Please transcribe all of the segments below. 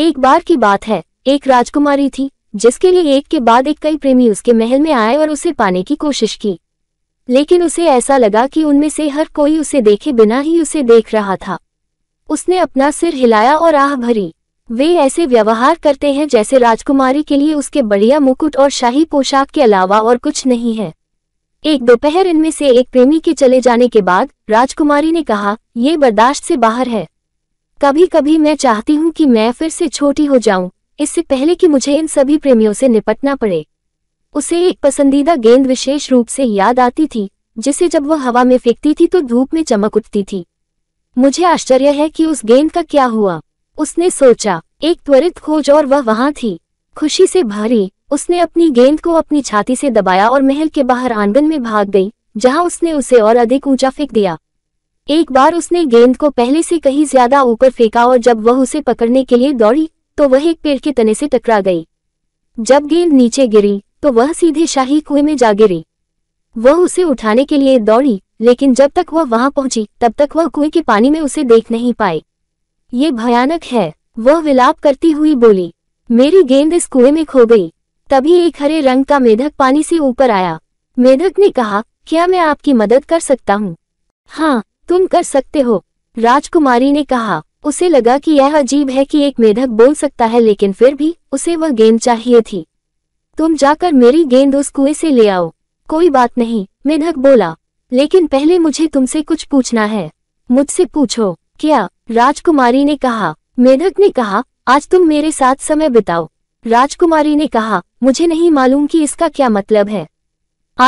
एक बार की बात है एक राजकुमारी थी जिसके लिए एक के बाद एक कई प्रेमी उसके महल में आए और उसे पाने की कोशिश की लेकिन उसे ऐसा लगा कि उनमें से हर कोई उसे देखे बिना ही उसे देख रहा था उसने अपना सिर हिलाया और आह भरी वे ऐसे व्यवहार करते हैं जैसे राजकुमारी के लिए उसके बढ़िया मुकुट और शाही पोशाक के अलावा और कुछ नहीं है एक दोपहर इनमें से एक प्रेमी के चले जाने के बाद राजकुमारी ने कहा ये बर्दाश्त से बाहर है कभी कभी मैं चाहती हूँ कि मैं फिर से छोटी हो जाऊं इससे पहले कि मुझे इन सभी प्रेमियों से निपटना पड़े उसे एक पसंदीदा गेंद विशेष रूप से याद आती थी जिसे जब वह हवा में फेंकती थी तो धूप में चमक उठती थी मुझे आश्चर्य है कि उस गेंद का क्या हुआ उसने सोचा एक त्वरित खोज और वह वहां थी खुशी से भारी उसने अपनी गेंद को अपनी छाती से दबाया और महल के बाहर आंगन में भाग गई जहां उसने उसे और अधिक ऊंचा फेंक दिया एक बार उसने गेंद को पहले से कहीं ज्यादा ऊपर फेंका और जब वह उसे पकड़ने के लिए दौड़ी तो वह एक पेड़ के तने से टकरा गई जब गेंद नीचे गिरी तो वह सीधे शाही कुएं में जा गिरी वह उसे उठाने के लिए दौड़ी लेकिन जब तक वह वहां पहुंची तब तक वह कुएं के पानी में उसे देख नहीं पाई ये भयानक है वह विलाप करती हुई बोली मेरी गेंद इस कुएं में खो गई तभी एक हरे रंग का मेढक पानी से ऊपर आया मेढक ने कहा क्या मैं आपकी मदद कर सकता हूँ हाँ तुम कर सकते हो राजकुमारी ने कहा उसे लगा कि यह अजीब है कि एक मेढक बोल सकता है लेकिन फिर भी उसे वह गेंद चाहिए थी तुम जाकर मेरी गेंद उस कुएं से ले आओ कोई बात नहीं मेढक बोला लेकिन पहले मुझे तुमसे कुछ पूछना है मुझसे पूछो क्या राजकुमारी ने कहा मेढक ने कहा आज तुम मेरे साथ समय बिताओ राजकुमारी ने कहा मुझे नहीं मालूम कि इसका क्या मतलब है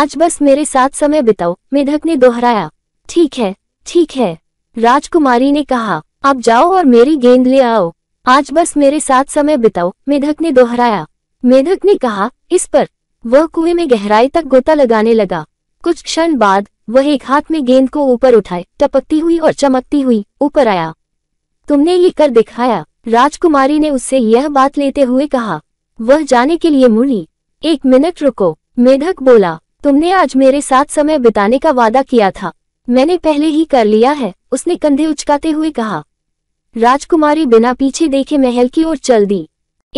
आज बस मेरे साथ समय बिताओ मेढक ने दोहराया ठीक है ठीक है राजकुमारी ने कहा आप जाओ और मेरी गेंद ले आओ आज बस मेरे साथ समय बिताओ मेधक ने दोहराया मेधक ने कहा इस पर वह कुएं में गहराई तक गोता लगाने लगा कुछ क्षण बाद वह एक हाथ में गेंद को ऊपर उठाए टपकती हुई और चमकती हुई ऊपर आया तुमने ये कर दिखाया राजकुमारी ने उससे यह बात लेते हुए कहा वह जाने के लिए मुड़ी एक मिनट रुको मेधक बोला तुमने आज मेरे साथ समय बिताने का वादा किया था मैंने पहले ही कर लिया है उसने कंधे उचकाते हुए कहा राजकुमारी बिना पीछे देखे महल की ओर चल दी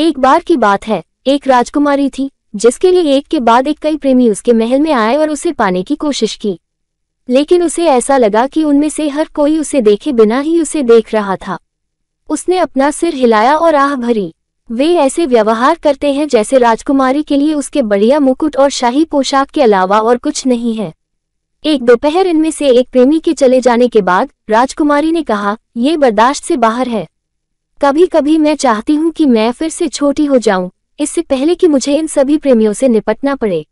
एक बार की बात है एक राजकुमारी थी जिसके लिए एक के बाद एक कई प्रेमी उसके महल में आए और उसे पाने की कोशिश की लेकिन उसे ऐसा लगा कि उनमें से हर कोई उसे देखे बिना ही उसे देख रहा था उसने अपना सिर हिलाया और आह भरी वे ऐसे व्यवहार करते हैं जैसे राजकुमारी के लिए उसके बढ़िया मुकुट और शाही पोशाक के अलावा और कुछ नहीं है एक दोपहर इनमें से एक प्रेमी के चले जाने के बाद राजकुमारी ने कहा ये बर्दाश्त से बाहर है कभी कभी मैं चाहती हूँ कि मैं फिर से छोटी हो जाऊं इससे पहले कि मुझे इन सभी प्रेमियों से निपटना पड़े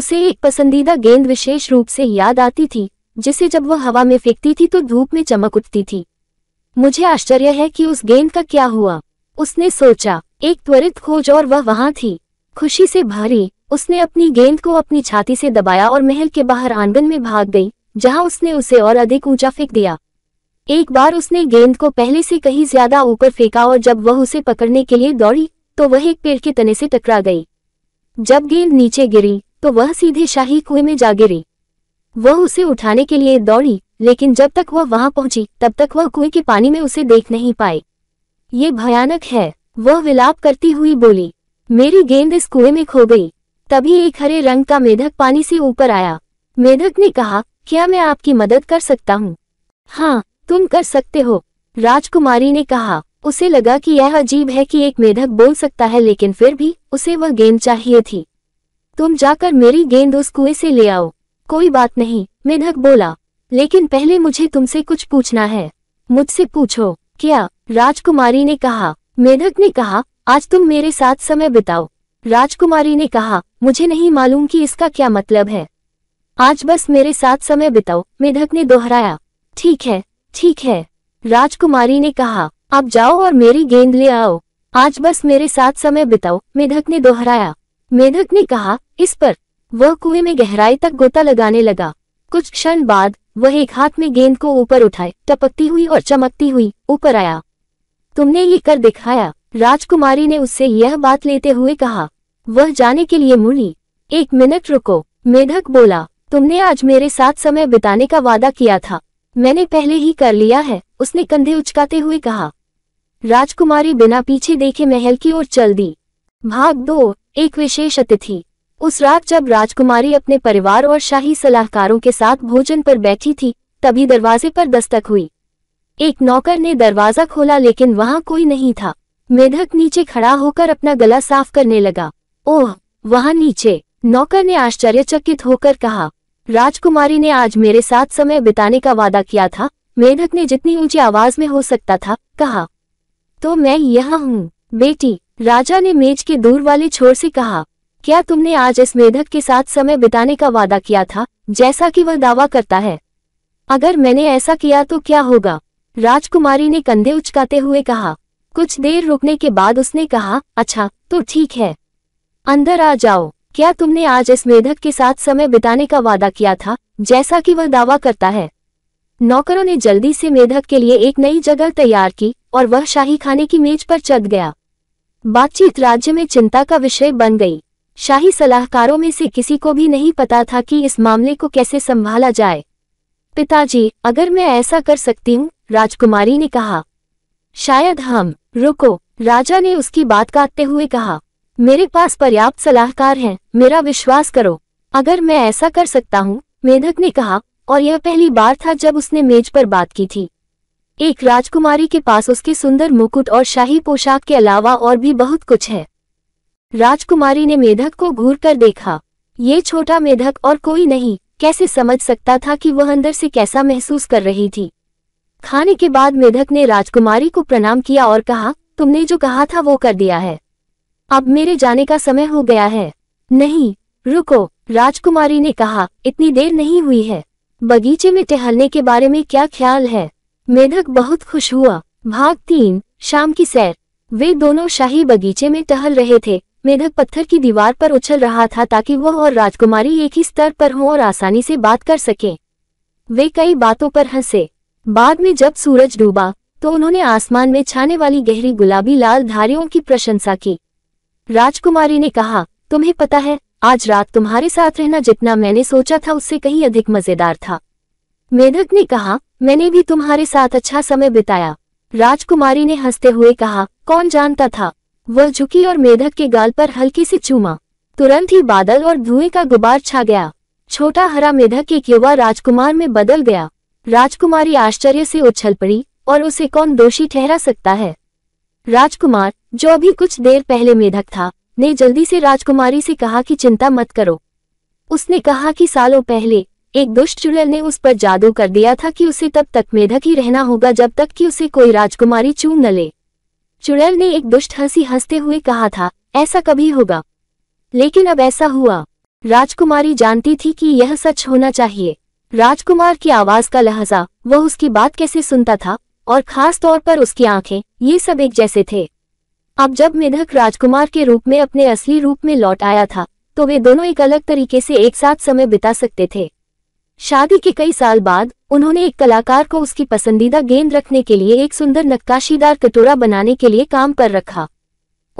उसे एक पसंदीदा गेंद विशेष रूप से याद आती थी जिसे जब वह हवा में फेंकती थी तो धूप में चमक उठती थी मुझे आश्चर्य है कि उस गेंद का क्या हुआ उसने सोचा एक त्वरित खोज और वह वहां थी खुशी से भारी उसने अपनी गेंद को अपनी छाती से दबाया और महल के बाहर आंगन में भाग गई जहां उसने उसे और अधिक ऊंचा फेंक दिया एक बार उसने गेंद को पहले से कहीं ज्यादा ऊपर फेंका और जब वह उसे पकड़ने के लिए दौड़ी तो वह एक पेड़ के तने से टकरा गई जब गेंद नीचे गिरी तो वह सीधे शाही कुएं में जा गिरी वह उसे उठाने के लिए दौड़ी लेकिन जब तक वह वहां पहुंची तब तक वह कुएं के पानी में उसे देख नहीं पाए ये भयानक है वह विलाप करती हुई बोली मेरी गेंद इस कुएं में खो गई तभी एक हरे रंग का मेधक पानी से ऊपर आया मेधक ने कहा क्या मैं आपकी मदद कर सकता हूँ हाँ तुम कर सकते हो राजकुमारी ने कहा उसे लगा कि यह अजीब है कि एक मेधक बोल सकता है लेकिन फिर भी उसे वह गेंद चाहिए थी तुम जाकर मेरी गेंद उस कुएं से ले आओ कोई बात नहीं मेधक बोला लेकिन पहले मुझे तुमसे कुछ पूछना है मुझसे पूछो क्या राजकुमारी ने कहा मेधक ने कहा आज तुम मेरे साथ समय बिताओ राजकुमारी ने कहा मुझे नहीं मालूम कि इसका क्या मतलब है आज बस मेरे साथ समय बिताओ मेधक ने दोहराया ठीक है ठीक है राजकुमारी ने कहा आप जाओ और मेरी गेंद ले आओ आज बस मेरे साथ समय बिताओ मेधक ने दोहराया मेधक ने कहा इस पर वह कुएं में गहराई तक गोता लगाने लगा कुछ क्षण बाद वह एक हाथ में गेंद को ऊपर उठाए टपकती हुई और चमकती हुई ऊपर आया तुमने ये कर दिखाया राजकुमारी ने उससे यह बात लेते हुए कहा वह जाने के लिए मुड़ी एक मिनट रुको मेधक बोला तुमने आज मेरे साथ समय बिताने का वादा किया था मैंने पहले ही कर लिया है उसने कंधे उचकाते हुए कहा राजकुमारी बिना पीछे देखे महल की ओर चल दी भाग दो एक विशेष अतिथि उस रात जब राजकुमारी अपने परिवार और शाही सलाहकारों के साथ भोजन पर बैठी थी तभी दरवाजे पर दस्तक हुई एक नौकर ने दरवाजा खोला लेकिन वहां कोई नहीं था मेधक नीचे खड़ा होकर अपना गला साफ करने लगा ओह वहाँ नीचे नौकर ने आश्चर्यचकित होकर कहा राजकुमारी ने आज मेरे साथ समय बिताने का वादा किया था मेधक ने जितनी ऊंची आवाज में हो सकता था कहा तो मैं यहाँ हूँ बेटी राजा ने मेज के दूर वाले छोर से कहा क्या तुमने आज इस मेधक के साथ समय बिताने का वादा किया था जैसा कि वह दावा करता है अगर मैंने ऐसा किया तो क्या होगा राजकुमारी ने कंधे उचकाते हुए कहा कुछ देर रुकने के बाद उसने कहा अच्छा तो ठीक है अंदर आ जाओ क्या तुमने आज इस मेधक के साथ समय बिताने का वादा किया था जैसा कि वह दावा करता है नौकरों ने जल्दी से मेधक के लिए एक नई जगह तैयार की और वह शाही खाने की मेज पर चढ़ गया बातचीत राज्य में चिंता का विषय बन गई शाही सलाहकारों में से किसी को भी नहीं पता था कि इस मामले को कैसे संभाला जाए पिताजी अगर मैं ऐसा कर सकती हूँ राजकुमारी ने कहा शायद हम रुको राजा ने उसकी बात काटते हुए कहा मेरे पास पर्याप्त सलाहकार हैं मेरा विश्वास करो अगर मैं ऐसा कर सकता हूँ मेधक ने कहा और यह पहली बार था जब उसने मेज पर बात की थी एक राजकुमारी के पास उसके सुंदर मुकुट और शाही पोशाक के अलावा और भी बहुत कुछ है राजकुमारी ने मेधक को घूर कर देखा ये छोटा मेधक और कोई नहीं कैसे समझ सकता था कि वह अंदर से कैसा महसूस कर रही थी खाने के बाद मेधक ने राजकुमारी को प्रणाम किया और कहा तुमने जो कहा था वो कर दिया है अब मेरे जाने का समय हो गया है नहीं रुको राजकुमारी ने कहा इतनी देर नहीं हुई है बगीचे में टहलने के बारे में क्या ख्याल है मेधक बहुत खुश हुआ भाग तीन शाम की सैर वे दोनों शाही बगीचे में टहल रहे थे मेधक पत्थर की दीवार पर उछल रहा था ताकि वह और राजकुमारी एक ही स्तर पर हों और आसानी से बात कर सकें वे कई बातों पर हंसे बाद में जब सूरज डूबा तो उन्होंने आसमान में छाने वाली गहरी गुलाबी लाल धारियों की प्रशंसा की राजकुमारी ने कहा तुम्हें पता है आज रात तुम्हारे साथ रहना जितना मैंने सोचा था उससे कहीं अधिक मजेदार था मेधक ने कहा मैंने भी तुम्हारे साथ अच्छा समय बिताया राजकुमारी ने हंसते हुए कहा कौन जानता था वह झुकी और मेधक के गाल पर हल्की से चूमा तुरंत ही बादल और धुएं का गुबार छा गया छोटा हरा मेधक एक युवा राजकुमार में बदल गया राजकुमारी आश्चर्य से उछल पड़ी और उसे कौन दोषी ठहरा सकता है राजकुमार जो अभी कुछ देर पहले मेधक था ने जल्दी से राजकुमारी से कहा कि चिंता मत करो उसने कहा कि सालों पहले एक दुष्ट चुड़ैल ने उस पर जादू कर दिया था कि उसे तब तक मेधक ही रहना होगा जब तक कि उसे कोई राजकुमारी चूम न ले चुड़ैल ने एक दुष्ट हंसी हंसते हुए कहा था ऐसा कभी होगा लेकिन अब ऐसा हुआ राजकुमारी जानती थी कि यह सच होना चाहिए राजकुमार की आवाज का लहजा वह उसकी बात कैसे सुनता था और खास तौर पर उसकी आंखें ये सब एक जैसे थे अब जब मेधक राजकुमार के रूप में अपने असली रूप में लौट आया था तो वे दोनों एक अलग तरीके से एक साथ समय बिता सकते थे शादी के कई साल बाद उन्होंने एक कलाकार को उसकी पसंदीदा गेंद रखने के लिए एक सुंदर नक्काशीदार कटोरा बनाने के लिए काम पर रखा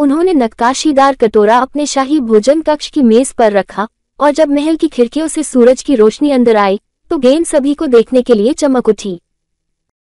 उन्होंने नक्काशीदार कटोरा अपने शाही भोजन कक्ष की मेज पर रखा और जब महल की खिड़कियों से सूरज की रोशनी अंदर आई तो गेंद सभी को देखने के लिए चमक उठी